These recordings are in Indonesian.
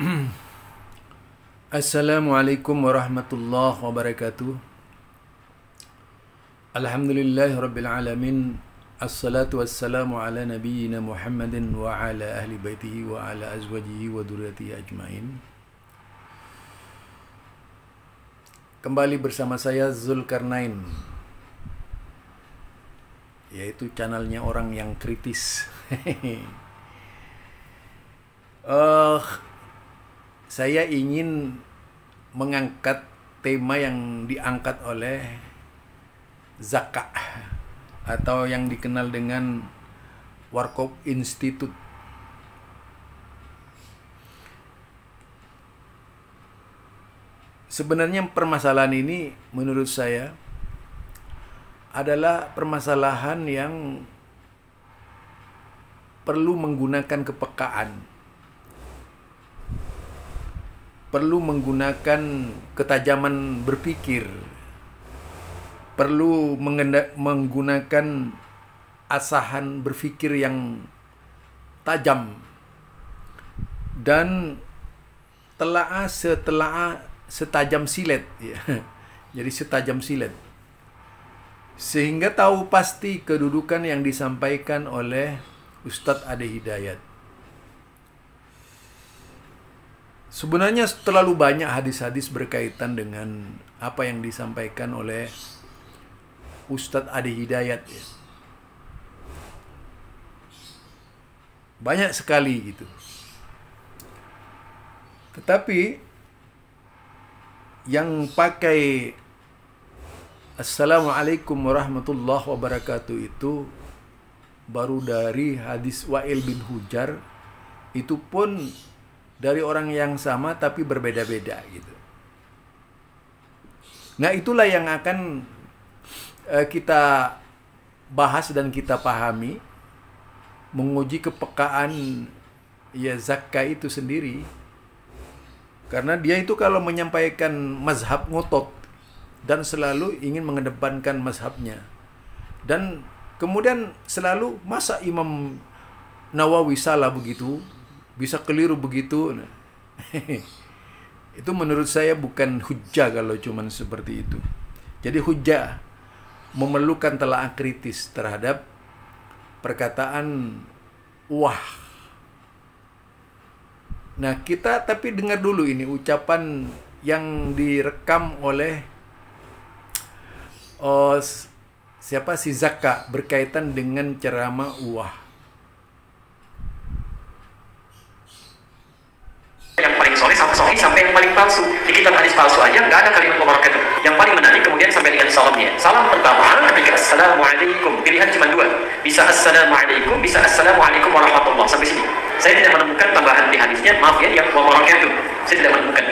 Assalamualaikum warahmatullahi wabarakatuh Alhamdulillahi rabbil alamin Assalatu wassalamu ala nabiyyina Muhammadin wa ala ahli baytihi wa ala azwajihi wa duriyatihi ajmain Kembali bersama saya Zulkarnain Yaitu channelnya orang yang kritis uh, saya ingin mengangkat tema yang diangkat oleh zakat atau yang dikenal dengan Warkop Institute. Sebenarnya permasalahan ini menurut saya adalah permasalahan yang perlu menggunakan kepekaan perlu menggunakan ketajaman berpikir, perlu menggunakan asahan berpikir yang tajam dan telaah setelah setajam silet ya. Jadi setajam silet. Sehingga tahu pasti kedudukan yang disampaikan oleh Ustadz Ade Hidayat. Sebenarnya terlalu banyak hadis-hadis berkaitan dengan apa yang disampaikan oleh Ustadz Adi Hidayat. Ya. Banyak sekali gitu. Tetapi yang pakai Assalamualaikum warahmatullahi wabarakatuh itu baru dari hadis Wa'il bin Hujar itu pun dari orang yang sama tapi berbeda-beda gitu. Nah, itulah yang akan uh, kita bahas dan kita pahami menguji kepekaan ya zakka itu sendiri karena dia itu kalau menyampaikan mazhab ngotot dan selalu ingin mengedepankan mazhabnya dan kemudian selalu masa Imam Nawawi salah begitu bisa keliru begitu. Nah, itu menurut saya bukan hujah kalau cuman seperti itu. Jadi hujah memerlukan telaah kritis terhadap perkataan wah. Nah, kita tapi dengar dulu ini ucapan yang direkam oleh oh, siapa si Zaka berkaitan dengan ceramah wah. yang paling palsu di kitab hadis palsu aja nggak ada kalimat itu. yang paling menarik kemudian sampai dengan salamnya salam pertama ketika assalamualaikum pilihan cuma dua bisa assalamualaikum bisa assalamualaikum warahmatullah sampai sini saya tidak menemukan tambahan di hadisnya maaf ya yang itu. saya tidak menemukan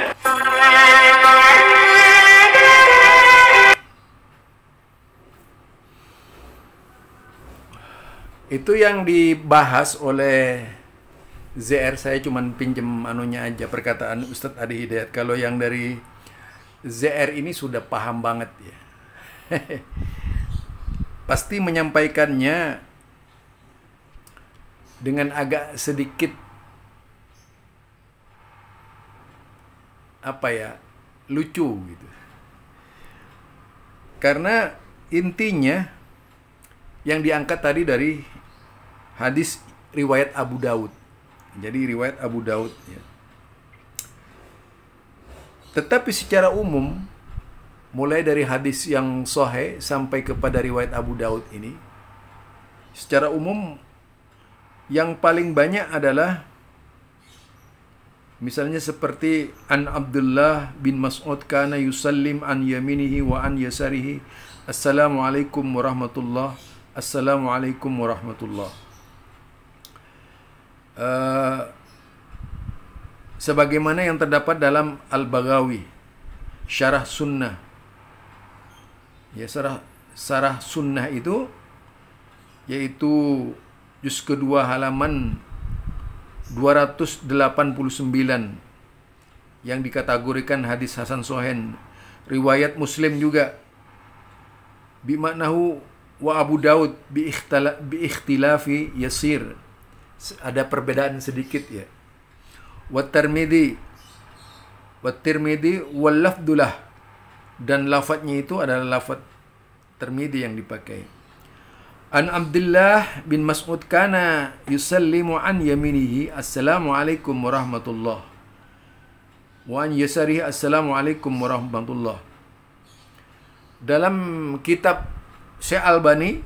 itu yang dibahas oleh ZR saya cuman pinjem anunya aja perkataan Ustadz Adi Hidayat. Kalau yang dari ZR ini sudah paham banget ya. Pasti menyampaikannya dengan agak sedikit apa ya lucu gitu karena intinya yang diangkat tadi dari hadis riwayat Abu Daud jadi riwayat Abu Daud ya. Tetapi secara umum mulai dari hadis yang sahih sampai kepada riwayat Abu Daud ini secara umum yang paling banyak adalah misalnya seperti an Abdullah bin Mas'ud kana yusallim an yaminihi wa an yasarihi assalamualaikum warahmatullah assalamualaikum warahmatullah Eh, sebagaimana yang terdapat dalam Al-Baghawi Syarah Sunnah. Ya, syarah syarah sunnah itu yaitu juz kedua halaman 289 yang dikategorikan hadis Hasan Sohen riwayat Muslim juga bimaknahu wa Abu Daud bi, bi ikhtilafi yasir ada perbedaan sedikit ya. Wa Tirmidzi Wa Tirmidzi wal lafdulah dan lafadznya itu adalah lafadz termidi yang dipakai. An Abdullah bin Mas'ud kana yusallimu an yaminihi alaikum warahmatullah wa an yasarihi alaikum warahmatullah. Dalam kitab Syekh Albani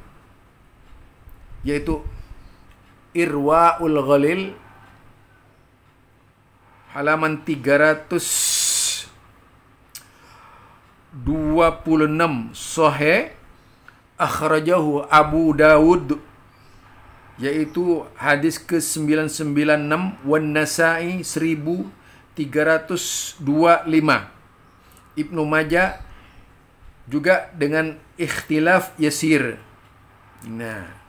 yaitu Irwaul Ghalil halaman 326 Sohe akhrajahu Abu Dawud yaitu hadis ke-996 wan Nasa'i 1325 Ibnu Majah juga dengan ikhtilaf yasir. Nah,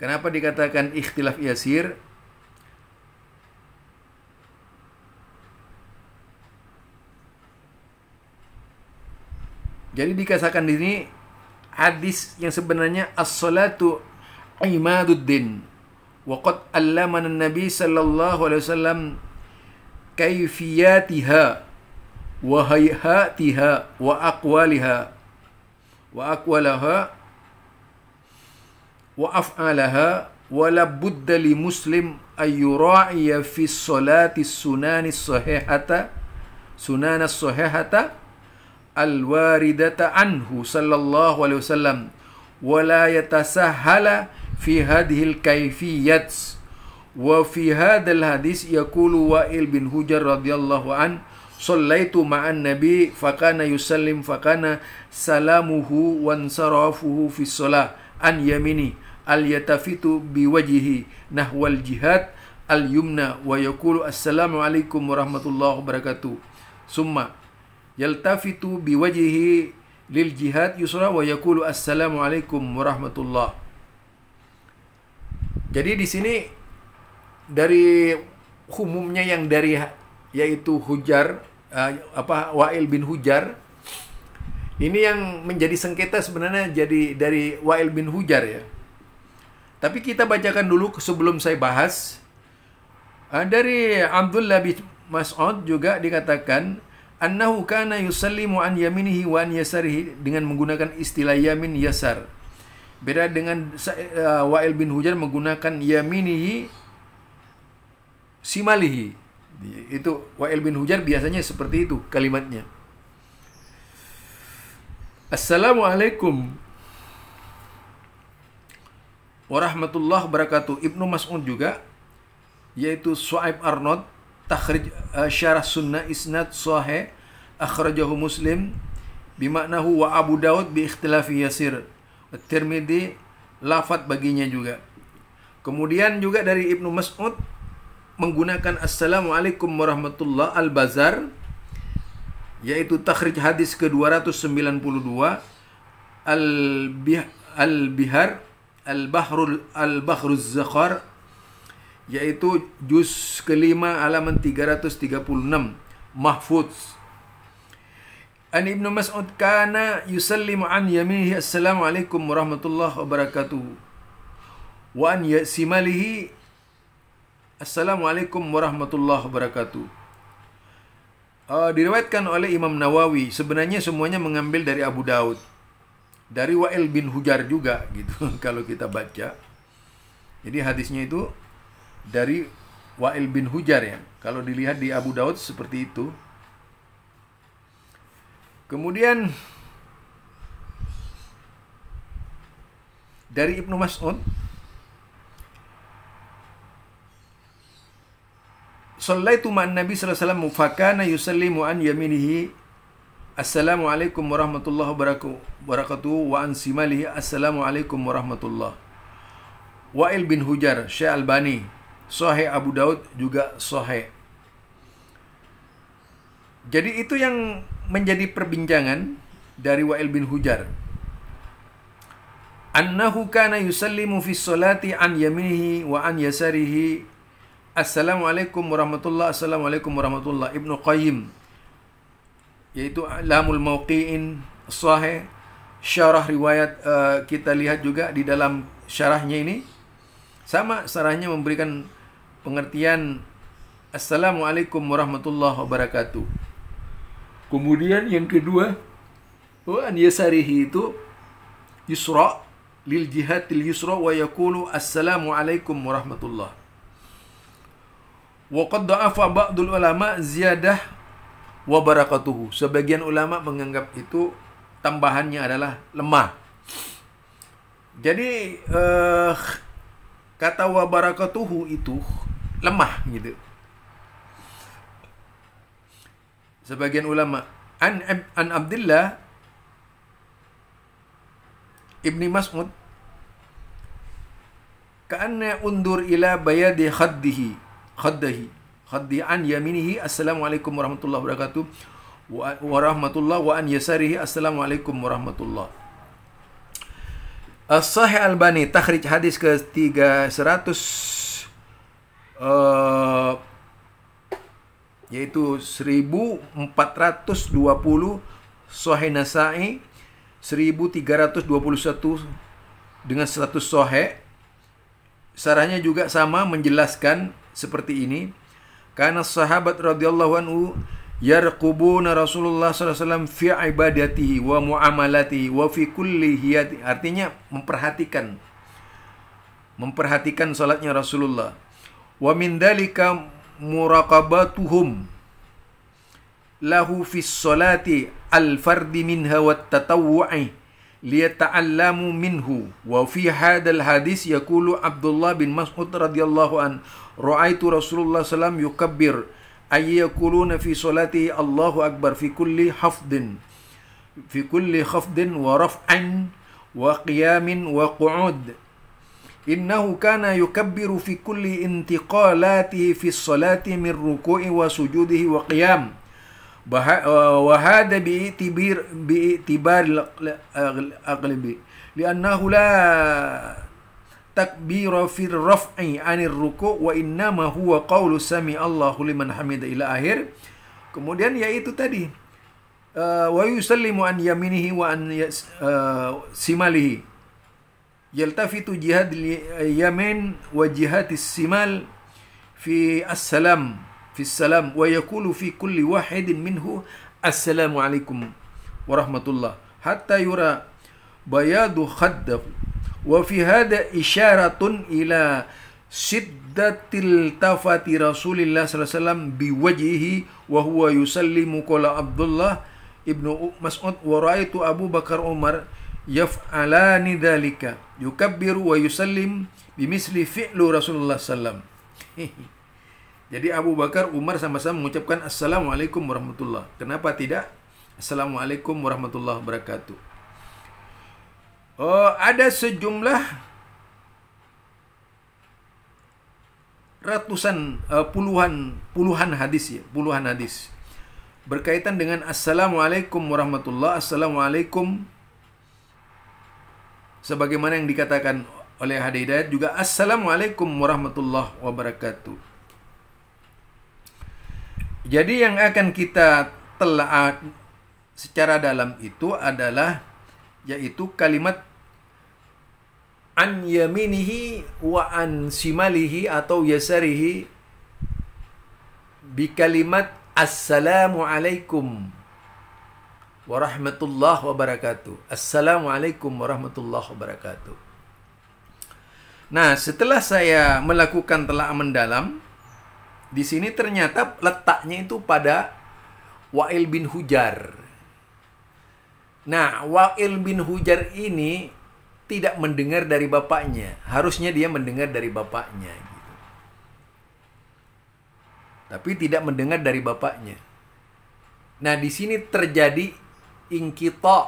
Kenapa dikatakan ikhtilaf yasir? Jadi dikatakan di sini hadis yang sebenarnya as-salatu imaduddin. Waqad allamana Nabi sallallahu alaihi wasallam kayfiyatiha wa hayhatiha wa aqwaliha wa aqwalaha وأفعالها ولا بد لمسلم أن يراعي في الصلاة السنان الصحيحة سنان الصحيحة الواردة عنه صلى الله عليه وسلم ولا يتسهل في هذه الكيفية وفي هذا الحديث يقول وائل بن هجر رضي الله عنه صليت مع النبي فكان يسلم فكان سلامه وانصرافه في الصلاة عن يمينه al yatafitu biwajihi nahwal jihad al yumna wa yaqulu assalamu alaikum warahmatullahi wabarakatuh summa yaltafitu biwajihi lil jihad yusra wa yaqulu assalamu alaikum warahmatullah jadi di sini dari umumnya yang dari yaitu Hujar uh, apa Wail bin Hujar ini yang menjadi sengketa sebenarnya jadi dari Wail bin Hujar ya. Tapi kita bacakan dulu sebelum saya bahas. Ah, dari Abdullah bin Mas'ud juga dikatakan annahu kana yusallimu an yaminihi wa an yasarihi dengan menggunakan istilah yamin yasar. Beda dengan uh, Wa'il bin Hujan menggunakan yaminihi simalihi. Itu Wa'il bin Hujar biasanya seperti itu kalimatnya. Assalamualaikum warahmatullahi wabarakatuh Ibnu Mas'ud juga yaitu Su'aib Arnod takhrij uh, syarah sunnah isnad sahih akhrajahu Muslim bimaknahu wa Abu Daud bi ikhtilafi yasir Tirmidzi lafat baginya juga kemudian juga dari Ibnu Mas'ud menggunakan Assalamualaikum warahmatullahi al-Bazar yaitu takhrij hadis ke-292 al-Bihar al Al-Bahrul al bahrul Zakhar yaitu juz kelima halaman 336 Mahfudz An Ibnu Mas'ud kana yusallimu an yaminihi assalamu alaikum warahmatullahi wabarakatuh wa an yasimalihi assalamu alaikum warahmatullahi wabarakatuh uh, diriwayatkan oleh Imam Nawawi sebenarnya semuanya mengambil dari Abu Daud dari Wa'il bin Hujar juga gitu kalau kita baca. Jadi hadisnya itu dari Wa'il bin Hujar ya. Kalau dilihat di Abu Daud seperti itu. Kemudian dari Ibnu Mas'ud Sallaitu ma'an Nabi sallallahu alaihi wasallam fakana yusallimu an yaminihi Assalamualaikum warahmatullahi wabarakatuh wa ansimalihi Assalamualaikum warahmatullahi Wa'il bin Hujar, Syekh Albani, Sohe Abu Daud juga Sohe. Jadi itu yang menjadi perbincangan dari Wa'il bin Hujar. Annahu kana yusallimu fi sholati an yaminihi wa an yasarihi. Assalamualaikum warahmatullahi Assalamualaikum warahmatullahi Ibnu Qayyim yaitu lamul mauqi'in sahih syarah riwayat uh, kita lihat juga di dalam syarahnya ini sama syarahnya memberikan pengertian Assalamualaikum warahmatullahi wabarakatuh. Kemudian yang kedua, an yasarihi itu yusra lil jihatil yusra wa yakulu assalamualaikum warahmatullah. wabarakatuh qad da'afa ulama ziyadah wa barakatuhu. Sebagian ulama menganggap itu tambahannya adalah lemah. Jadi eh, kata wa barakatuhu itu lemah gitu. Sebagian ulama an an Abdullah Ibni Mas'ud Ka'anna undur ila bayadi khaddihi khaddihi khaddi an yaminihi assalamualaikum warahmatullahi wabarakatuh wa rahmatullah wa an yasarihi assalamualaikum warahmatullahi As-Sahih uh, Al-Bani takhrij hadis ke 300 uh, yaitu 1420 Sahih Nasai 1321 dengan 100 Sahih Sarahnya juga sama menjelaskan seperti ini karena sahabat radhiyallahu anhu yarqubuna Rasulullah SAW fi ibadatihi wa muamalatihi wa fi kulli hiyati. Artinya memperhatikan memperhatikan salatnya Rasulullah. Wa min dalika muraqabatuhum lahu fi salati al-fardi minha wa tatawwu'i liyata'allamu minhu wa fi hadal hadis yaqulu Abdullah bin Mas'ud radhiyallahu an رأيت رسول الله صلى الله عليه وسلم يكبر أي يقولون في صلاته الله أكبر في كل حفظ في كل خفض ورفع وقيام وقعود إنه كان يكبر في كل انتقالاته في الصلاة من ركوع وسجوده وقيام وهذا باعتبار باعتبار الأغلب لأنه لا takbira fir raf'i anir ruku wa innama huwa Qaulu sami Allahu liman hamida ila akhir. Kemudian yaitu tadi eh, wa yusallimu an yaminihi wa an ya, eh, simalihi. Yaltafitu jihad eh, yamin wa jihati simal fi assalam fi salam wa yaqulu fi kulli wahidin minhu assalamu alaikum warahmatullah hatta yura bayadu khaddahu Wa fi hada isyaratun ila siddatil tafati Rasulillah sallallahu alaihi wasallam biwajhihi wa huwa yusallimu qala Abdullah ibnu Mas'ud wa raaitu Abu Bakar Umar yaf'alani dhalika yukabbiru wa yusallim bimisli fi'lu Rasulullah sallam. Jadi Abu Bakar Umar sama-sama mengucapkan Assalamualaikum warahmatullah. Kenapa tidak? Assalamualaikum warahmatullahi wabarakatuh. Oh, ada sejumlah ratusan uh, puluhan puluhan hadis ya puluhan hadis berkaitan dengan assalamualaikum warahmatullah assalamualaikum sebagaimana yang dikatakan oleh Hadi Hidayat juga assalamualaikum warahmatullah wabarakatuh jadi yang akan kita telaah secara dalam itu adalah yaitu kalimat an yaminihi wa an simalihi atau yasarihi bi kalimat assalamu alaikum warahmatullahi wabarakatuh. assalamu alaikum warahmatullahi wabarakatuh. Nah, setelah saya melakukan telah mendalam, di sini ternyata letaknya itu pada Wa'il bin Hujar. Nah, Wa'il bin Hujar ini tidak mendengar dari bapaknya. Harusnya dia mendengar dari bapaknya. Gitu. Tapi tidak mendengar dari bapaknya. Nah di sini terjadi ingkito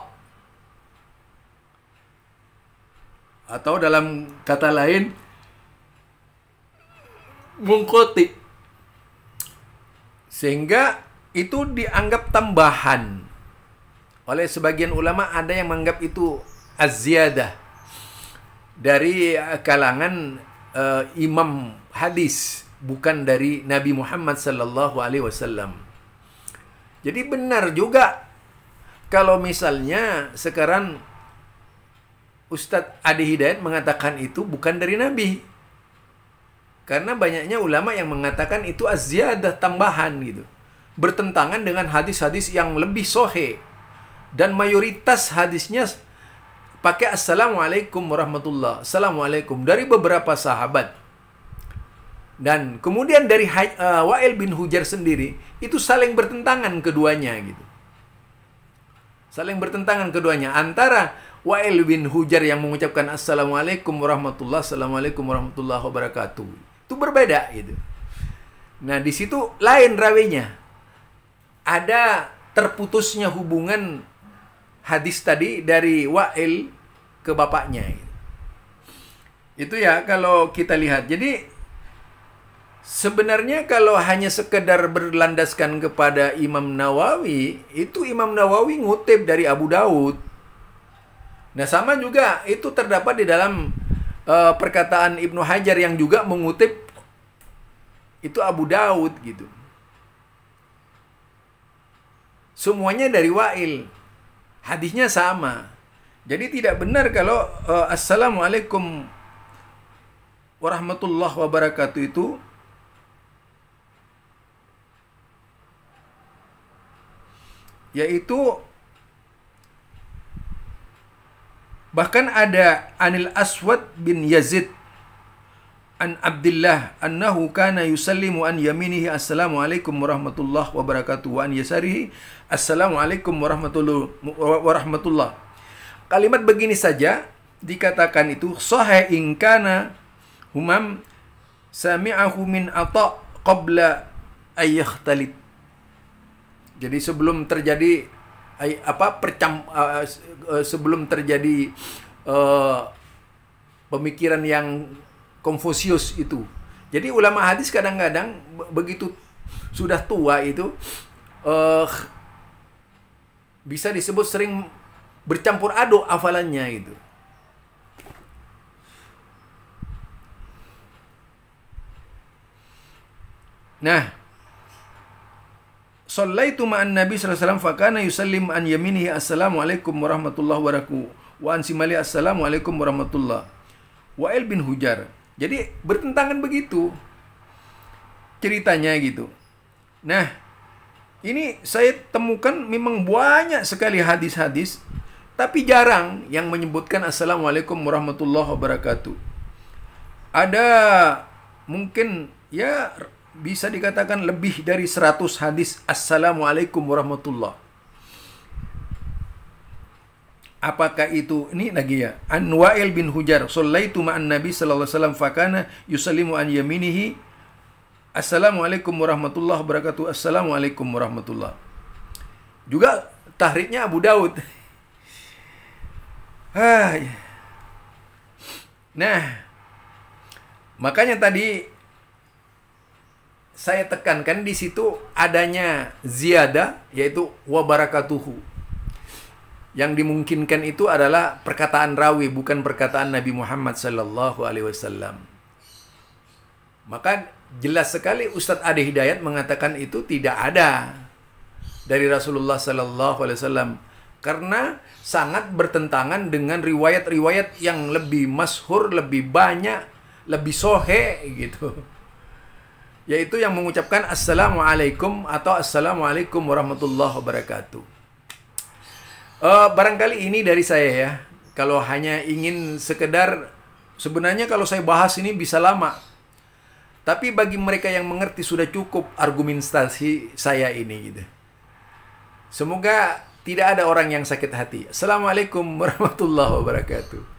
atau dalam kata lain mungkoti sehingga itu dianggap tambahan oleh sebagian ulama ada yang menganggap itu az-ziyadah dari eh, kalangan uh, imam hadis bukan dari Nabi Muhammad sallallahu alaihi wasallam. Jadi benar juga kalau misalnya sekarang Ustadz Adi Hidayat mengatakan itu bukan dari Nabi. Karena banyaknya ulama yang mengatakan itu aziyadah tambahan gitu. Bertentangan dengan hadis-hadis yang lebih sohe. Dan mayoritas hadisnya pakai assalamualaikum warahmatullah assalamualaikum dari beberapa sahabat dan kemudian dari uh, Wa'il bin Hujar sendiri itu saling bertentangan keduanya gitu saling bertentangan keduanya antara Wa'il bin Hujar yang mengucapkan assalamualaikum warahmatullah assalamualaikum warahmatullahi wabarakatuh itu berbeda gitu nah di situ lain rawenya ada terputusnya hubungan hadis tadi dari Wa'il ke bapaknya. Itu ya kalau kita lihat. Jadi sebenarnya kalau hanya sekedar berlandaskan kepada Imam Nawawi, itu Imam Nawawi ngutip dari Abu Daud. Nah, sama juga itu terdapat di dalam uh, perkataan Ibnu Hajar yang juga mengutip itu Abu Daud gitu. Semuanya dari Wa'il hadisnya sama. Jadi tidak benar kalau uh, assalamualaikum warahmatullahi wabarakatuh itu yaitu bahkan ada Anil Aswad bin Yazid an Abdullah annahu kana yusallimu an yaminihi assalamu alaikum warahmatullahi wabarakatuh wa an yasarihi assalamu alaikum warahmatullah kalimat begini saja dikatakan itu sahih in kana humam sami'ahu min ata qabla ayyakhtalit jadi sebelum terjadi apa percam sebelum terjadi uh, pemikiran yang Konfusius itu. Jadi ulama hadis kadang-kadang begitu sudah tua itu uh, bisa disebut sering bercampur aduk hafalannya itu. Nah, Sallaitu ma'an Nabi SAW fakana yusallim an yaminihi assalamualaikum warahmatullahi wabarakatuh wa ansimali assalamualaikum warahmatullahi wa bin Hujar jadi bertentangan begitu ceritanya gitu. Nah, ini saya temukan memang banyak sekali hadis-hadis tapi jarang yang menyebutkan Assalamualaikum warahmatullahi wabarakatuh. Ada mungkin ya bisa dikatakan lebih dari 100 hadis Assalamualaikum warahmatullahi Apakah itu ini lagi ya? An Wa'il bin Hujar, sallaitu ma'an Nabi sallallahu alaihi wasallam fakana yusallimu an yaminihi. Assalamualaikum warahmatullahi wabarakatuh. Assalamualaikum warahmatullahi. Juga tahriknya Abu Daud. nah, makanya tadi saya tekankan di situ adanya ziyada yaitu wabarakatuhu yang dimungkinkan itu adalah perkataan rawi bukan perkataan Nabi Muhammad sallallahu alaihi wasallam. Maka jelas sekali Ustadz Ade Hidayat mengatakan itu tidak ada dari Rasulullah sallallahu alaihi wasallam karena sangat bertentangan dengan riwayat-riwayat yang lebih masyhur, lebih banyak, lebih sohe gitu. Yaitu yang mengucapkan assalamualaikum atau assalamualaikum warahmatullahi wabarakatuh. Uh, barangkali ini dari saya ya. Kalau hanya ingin sekedar sebenarnya kalau saya bahas ini bisa lama. Tapi bagi mereka yang mengerti sudah cukup argumentasi saya ini gitu. Semoga tidak ada orang yang sakit hati. Assalamualaikum warahmatullahi wabarakatuh.